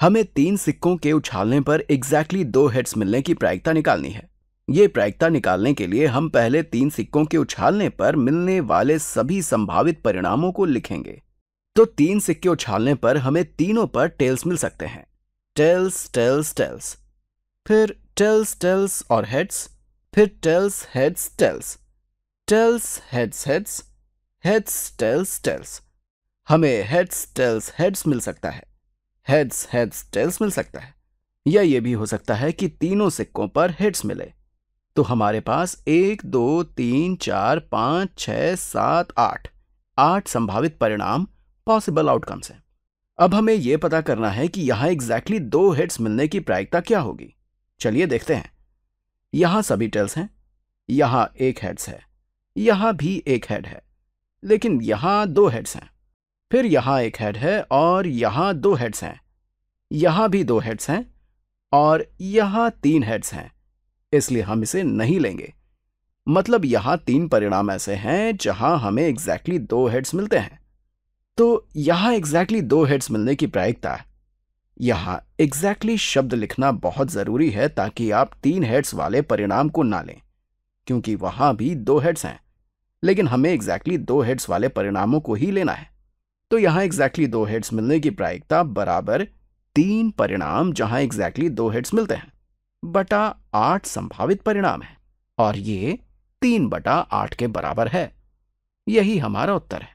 हमें तीन सिक्कों के उछालने पर एग्जैक्टली exactly दो हेड्स मिलने की प्रायिकता निकालनी है ये प्रायिकता निकालने के लिए हम पहले तीन सिक्कों के उछालने पर मिलने वाले सभी संभावित परिणामों को लिखेंगे तो तीन सिक्के उछालने पर हमें तीनों पर टेल्स मिल सकते हैं टेल्स टेल्स टेल्स फिर टेल्स टेल्स और हेड्स फिर tails heads tails tails heads heads heads tails tails हमें हेड्स टेल्स हेड्स मिल सकता है हेड्स हेड्स टेल्स मिल सकता है या ये भी हो सकता है कि तीनों सिक्कों पर हेड्स मिले तो हमारे पास एक दो तीन चार पाँच छ सात आठ आठ संभावित परिणाम पॉसिबल आउटकम्स हैं अब हमें यह पता करना है कि यहां एग्जैक्टली exactly दो हेड्स मिलने की प्रायिकता क्या होगी चलिए देखते हैं यहां सभी टेल्स हैं यहां एक हेड्स है यहां भी एक हेड है लेकिन यहां दो हेड्स हैं फिर यहां एक हेड है और यहां दो हेड्स हैं यहां भी दो हेड्स हैं और यहां तीन हेड्स हैं इसलिए हम इसे नहीं लेंगे मतलब यहां तीन परिणाम ऐसे हैं जहां हमें एग्जैक्टली exactly दो हेड्स मिलते हैं तो यहां एग्जैक्टली exactly दो हेड्स मिलने की प्रायिकता है यहां एग्जैक्टली exactly शब्द लिखना बहुत ज़रूरी है ताकि आप तीन हेड्स वाले परिणाम को ना लें क्योंकि वहां भी दो हेड्स हैं लेकिन हमें एग्जैक्टली exactly दो हेड्स वाले परिणामों को ही लेना है तो यहां एग्जैक्टली exactly दो हेड्स मिलने की प्रायिकता बराबर तीन परिणाम जहां एग्जैक्टली दो हेड्स मिलते हैं बटा आठ संभावित परिणाम है और ये तीन बटा आठ के बराबर है यही हमारा उत्तर है